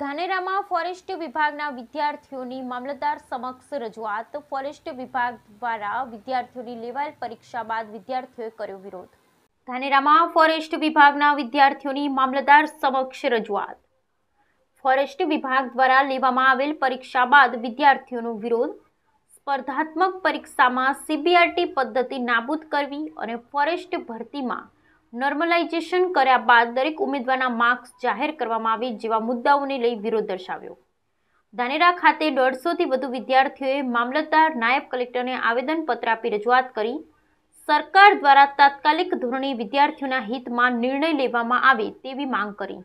ધાનેરામાં forest વિભાગના વિદ્યાર્થીઓની મામલતદાર સમક્ષ રજૂઆત ફોરેસ્ટ વિભાગ દ્વારા વિદ્યાર્થીઓની લેવાયેલ પરીક્ષા બાદ વિદ્યાર્થીઓએ કર્યો વિરોધ ધાનેરામાં ફોરેસ્ટ વિભાગના વિદ્યાર્થીઓની મામલતદાર સમક્ષ રજૂઆત ફોરેસ્ટ વિભાગ દ્વારા લેવામાં આવેલ પરીક્ષા બાદ વિદ્યાર્થીઓનો વિરોધ સ્પર્ધાત્મક પરીક્ષામાં સીબીઆરટી પદ્ધતિ નાબૂદ કરવી અને ફોરેસ્ટ ભરતીમાં નોર્મલાઇઝેશન કર્યા બાદ દરેક ઉમેદવારના માર્ક્સ જાહેર કરવામાં આવે જેવા મુદ્દાઓને લઈ વિરોધ દર્શાવ્યો ધાનેરા ખાતે દોઢસોથી વધુ વિદ્યાર્થીઓએ મામલતદાર નાયબ કલેક્ટરને આવેદનપત્ર આપી રજૂઆત કરી સરકાર દ્વારા તાત્કાલિક ધોરણે વિદ્યાર્થીઓના હિતમાં નિર્ણય લેવામાં આવે તેવી માંગ કરી